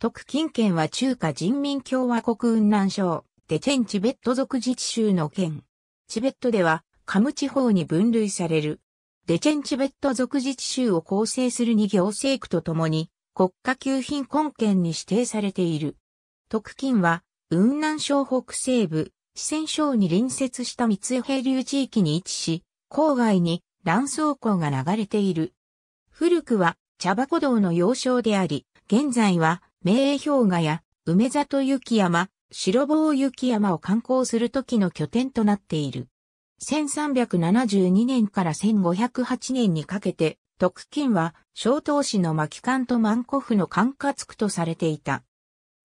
特勤県は中華人民共和国雲南省、デチェンチベット族自治州の県。チベットでは、カム地方に分類される。デチェンチベット族自治州を構成する2行政区とともに、国家級貧困県に指定されている。特勤は、雲南省北西部、四川省に隣接した三江平流地域に位置し、郊外に乱走港が流れている。古くは茶箱道の要衝であり、現在は名栄氷河や梅里雪山、白棒雪山を観光するときの拠点となっている。1372年から1508年にかけて、特勤は、小東市の巻館と万古府の管轄区とされていた。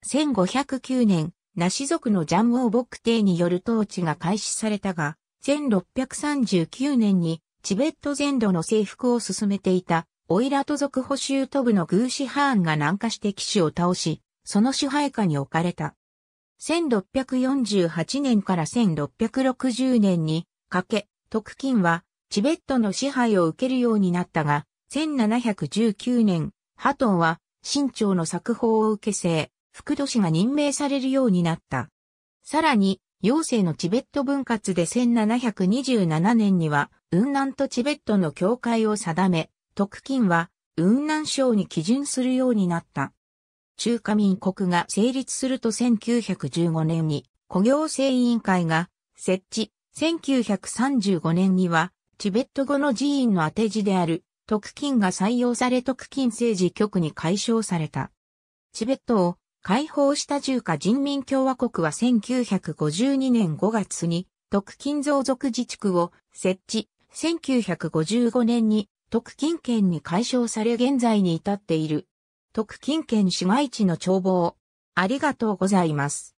1509年、梨族のジャンボ王牧帝による統治が開始されたが、1639年にチベット全土の征服を進めていたオイラト族補修都部のグーシハーンが南下して騎士を倒し、その支配下に置かれた。1648年から1660年にかけ、特金はチベットの支配を受けるようになったが、1719年、ハトンは清朝の作法を受け制、副都市が任命されるようになった。さらに、妖精のチベット分割で1727年には、雲南とチベットの境界を定め、特勤は雲南省に基準するようになった。中華民国が成立すると1915年に古行政委員会が設置、1935年にはチベット語の寺院の当て字である特勤が採用され特勤政治局に解消された。チベットを解放した中華人民共和国は1952年5月に特勤増属自治区を設置、1955年に特勤圏に解消され現在に至っている。特勤圏市街地の眺望。ありがとうございます。